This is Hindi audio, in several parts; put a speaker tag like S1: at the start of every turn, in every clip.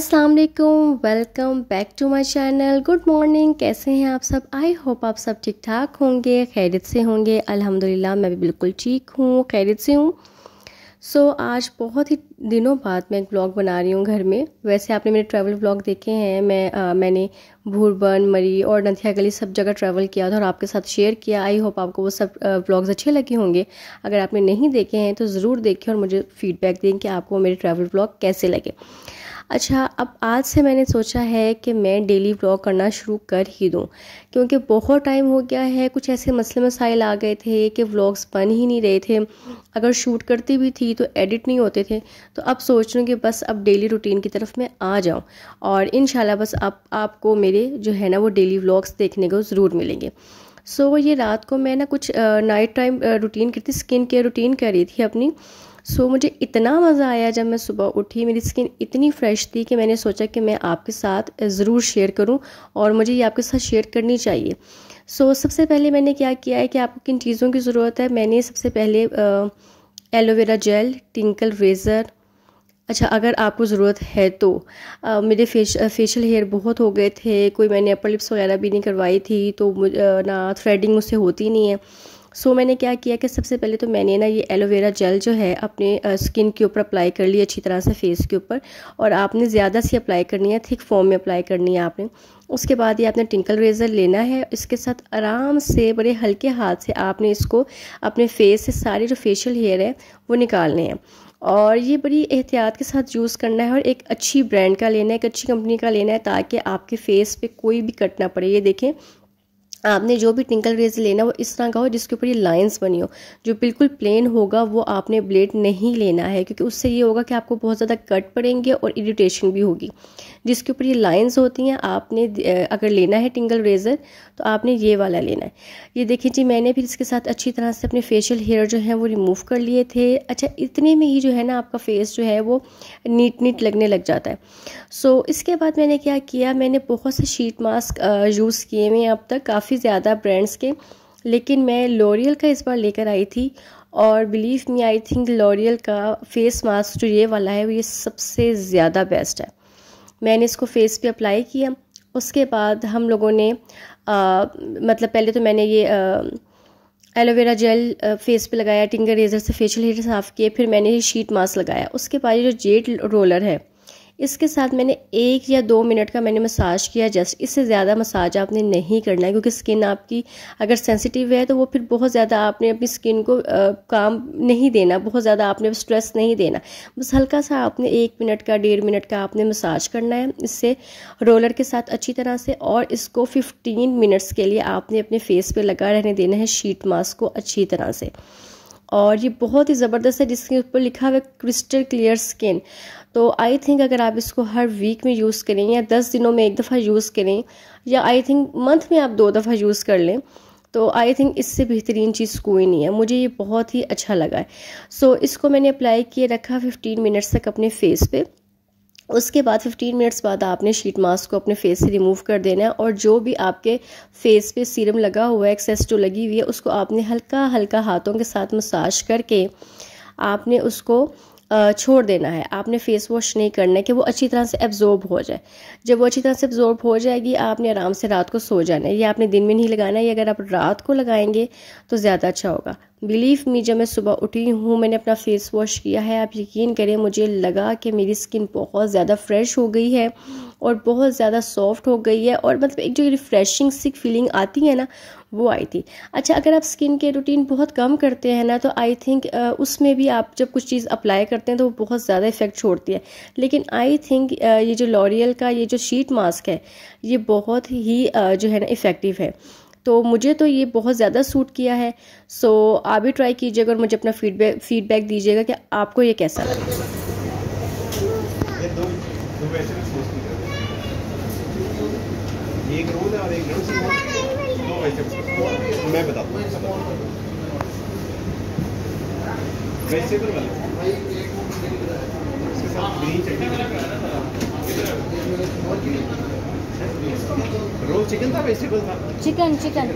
S1: Aslam welcome back to my channel good morning कैसे हैं आप सब आई होप आप सब ठीक ठाक होंगे खैरियत से होंगे अल्हम्दुलिल्लाह मैं भी बिल्कुल ठीक हूँ खैरियत से हूँ सो so, आज बहुत ही दिनों बाद मैं एक ब्लॉग बना रही हूँ घर में वैसे आपने मेरे ट्रैवल ब्लॉग देखे हैं मैं आ, मैंने भूरबन मरी और नथिया गली सब जगह ट्रैवल किया था और आपके साथ शेयर किया आई होप आपको वो सब ब्लॉग्स अच्छे लगे होंगे अगर आपने नहीं देखे हैं तो ज़रूर देखें और मुझे फीडबैक दें कि आपको मेरे ट्रैवल ब्लॉग कैसे लगे अच्छा अब आज से मैंने सोचा है कि मैं डेली ब्लॉग करना शुरू कर ही दूँ क्योंकि बहुत टाइम हो गया है कुछ ऐसे मसले मसाइल आ गए थे कि व्लॉग्स बन ही नहीं रहे थे अगर शूट करती भी थी तो एडिट नहीं होते थे तो अब सोच हूँ कि बस अब डेली रूटीन की तरफ मैं आ जाऊँ और इन बस आप आपको मेरे जो है ना वो डेली व्लॉग्स देखने को ज़रूर मिलेंगे सो so, ये रात को मैं ना कुछ नाइट टाइम रूटीन करती स्किन केयर रूटीन कर रही थी अपनी सो so, मुझे इतना मज़ा आया जब मैं सुबह उठी मेरी स्किन इतनी फ्रेश थी कि मैंने सोचा कि मैं आपके साथ ज़रूर शेयर करूं और मुझे ये आपके साथ शेयर करनी चाहिए सो so, सबसे पहले मैंने क्या किया है कि आपको किन चीज़ों की ज़रूरत है मैंने सबसे पहले एलोवेरा जेल टिंकल रेज़र अच्छा अगर आपको ज़रूरत है तो आ, मेरे फेश फेशियल हेयर बहुत हो गए थे कोई मैंने अपर लिप्स वगैरह भी नहीं करवाई थी तो ना थ्रेडिंग मुझसे होती नहीं है सो so, मैंने क्या किया कि सबसे पहले तो मैंने ना ये एलोवेरा जेल जो है अपने स्किन के ऊपर अप्लाई कर ली अच्छी तरह से फेस के ऊपर और आपने ज़्यादा सी अप्लाई करनी है थिक फॉर्म में अप्लाई करनी है आपने उसके बाद ये आपने टिंकल रेज़र लेना है इसके साथ आराम से बड़े हल्के हाथ से आपने इसको अपने फेस से सारे जो फेशियल हेयर है वो निकालने हैं और ये बड़ी एहतियात के साथ यूज़ करना है और एक अच्छी ब्रांड का लेना है एक अच्छी कंपनी का लेना है ताकि आपके फेस पे कोई भी कट ना पड़े ये देखें आपने जो भी टिंकल रेजर लेना वो इस तरह का हो जिसके ऊपर ये लाइंस बनी हो जो बिल्कुल प्लेन होगा वो आपने ब्लेड नहीं लेना है क्योंकि उससे ये होगा कि आपको बहुत ज़्यादा कट पड़ेंगे और इरिटेशन भी होगी जिसके ऊपर ये लाइंस होती हैं आपने अगर लेना है टिंगल रेज़र तो आपने ये वाला लेना है ये देखिए जी मैंने फिर इसके साथ अच्छी तरह से अपने फेशियल हेयर जो है वो रिमूव कर लिए थे अच्छा इतने में ही जो है ना आपका फेस जो है वो नीट नीट लगने लग जाता है सो इसके बाद मैंने क्या किया मैंने बहुत से शीट मास्क यूज़ किए हुए अब तक काफ़ी काफ़ी ज़्यादा ब्रांड्स के लेकिन मैं लॉरियल का इस बार लेकर आई थी और believe me I think L'Oreal का फेस मास्क जो ये वाला है वो ये सबसे ज़्यादा बेस्ट है मैंने इसको फेस पे अप्लाई किया उसके बाद हम लोगों ने आ, मतलब पहले तो मैंने ये एलोवेरा जेल फेस पे लगाया टिंगर रेजर से फेशियल हेयर साफ़ किए फिर मैंने ये शीट मास्क लगाया उसके बाद ये जो जेड रोलर है इसके साथ मैंने एक या दो मिनट का मैंने मसाज किया जस्ट इससे ज़्यादा मसाज आपने नहीं करना है क्योंकि स्किन आपकी अगर सेंसिटिव है तो वो फिर बहुत ज़्यादा आपने अपनी स्किन को आ, काम नहीं देना बहुत ज़्यादा आपने स्ट्रेस नहीं देना बस हल्का सा आपने एक मिनट का डेढ़ मिनट का आपने मसाज करना है इससे रोलर के साथ अच्छी तरह से और इसको फिफ्टीन मिनट्स के लिए आपने अपने फेस पर लगा रहने देना है शीट मास्क को अच्छी तरह से और ये बहुत ही ज़बरदस्त है जिसके ऊपर लिखा हुआ क्रिस्टल क्लियर स्किन तो आई थिंक अगर आप इसको हर वीक में यूज़ करें या दस दिनों में एक दफ़ा यूज़ करें या आई थिंक मंथ में आप दो दफ़ा यूज़ कर लें तो आई थिंक इससे बेहतरीन चीज़ कोई नहीं है मुझे ये बहुत ही अच्छा लगा है सो so, इसको मैंने अप्लाई किए रखा 15 मिनट्स तक अपने फेस पे उसके बाद 15 मिनट्स बाद आपने शीट मास्क को अपने फेस से रिमूव कर देना है और जो भी आपके फेस पे सीरम लगा हुआ है एक्सेस जो लगी हुई है उसको आपने हल्का हल्का हाथों के साथ मसाज करके आपने उसको छोड़ देना है आपने फेस वॉश नहीं करना है कि वो अच्छी तरह से एब्जॉर्ब हो जाए जब वो अच्छी तरह से एब्जॉर्ब हो जाएगी आपने आराम से रात को सो जाना है ये आपने दिन में नहीं लगाना है अगर आप रात को लगाएंगे तो ज़्यादा अच्छा होगा बिलीव मी जब मैं सुबह उठी हूँ मैंने अपना फेस वॉश किया है आप यकीन करें मुझे लगा कि मेरी स्किन बहुत ज़्यादा फ्रेश हो गई है और बहुत ज़्यादा सॉफ्ट हो गई है और मतलब एक जो रिफ़्रेशिंग सी फीलिंग आती है ना वो आई थी अच्छा अगर आप स्किन के रूटीन बहुत कम करते हैं ना तो आई थिंक उसमें भी आप जब कुछ चीज़ अप्लाई करते हैं तो वो बहुत ज़्यादा इफेक्ट छोड़ती है लेकिन आई थिंक ये जो लॉरियल का ये जो शीट मास्क है ये बहुत ही जो है ना इफ़ेक्टिव है तो मुझे तो ये बहुत ज़्यादा सूट किया है सो आप भी ट्राई कीजिएगा और मुझे अपना फीडबैक फीडबैक दीजिएगा कि आपको ये कैसा लगे एक रोल है और एक रोल दो वेजिटेबल मैं बताता हूँ वेजिटेबल वाला इसके रोल चिकन था वेजिटेबल था चिकन चिकन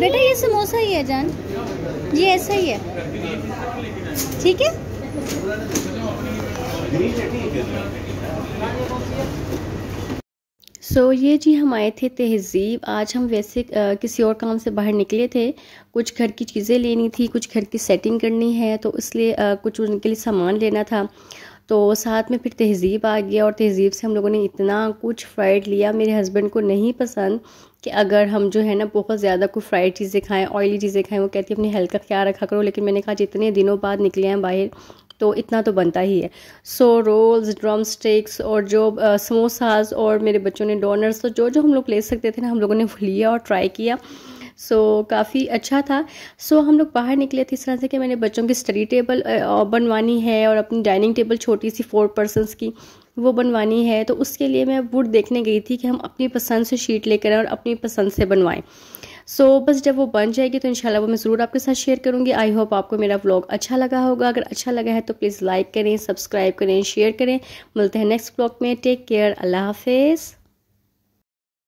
S1: बेटा ये समोसा ही है जान ये ऐसा ही है ठीक है सो so, ये जी हम आए थे तहज़ीब आज हम वैसे आ, किसी और काम से बाहर निकले थे कुछ घर की चीज़ें लेनी थी कुछ घर की सेटिंग करनी है तो इसलिए कुछ उनके लिए सामान लेना था तो साथ में फिर तहज़ीब आ गया और तहज़ीब से हम लोगों ने इतना कुछ फ्राइड लिया मेरे हस्बैंड को नहीं पसंद कि अगर हम जो है ना बहुत ज़्यादा कोई फ्राइड चीज़ें खाएँ ऑयली चीज़ें खाएँ वो कहती है अपनी हेल्थ का ख्याल रखा करो लेकिन मैंने कहा जितने दिनों बाद निकले हैं बाहर तो इतना तो बनता ही है सो रोल्स ड्रम स्टिक्स और जो समोसाज और मेरे बच्चों ने डोनर्स तो जो जो हम लोग ले सकते थे ना हम लोगों ने वो लिया और ट्राई किया सो so, काफ़ी अच्छा था सो so, हम लोग बाहर निकले थे इस तरह से कि मैंने बच्चों की स्टडी टेबल बनवानी है और अपनी डाइनिंग टेबल छोटी सी फोर पर्सनस की वो बनवानी है तो उसके लिए मैं वुड देखने गई थी कि हम अपनी पसंद से शीट लेकर आए और अपनी पसंद से बनवाएं सो so, बस जब वो बन जाएगी तो इनशाला वो मैं ज़रूर आपके साथ शेयर करूँगी आई होप आपको मेरा ब्लॉग अच्छा लगा होगा अगर अच्छा लगा है तो प्लीज़ लाइक करें सब्सक्राइब करें शेयर करें मिलते हैं नेक्स्ट ब्लॉग में टेक केयर अल्लाह हाफिज़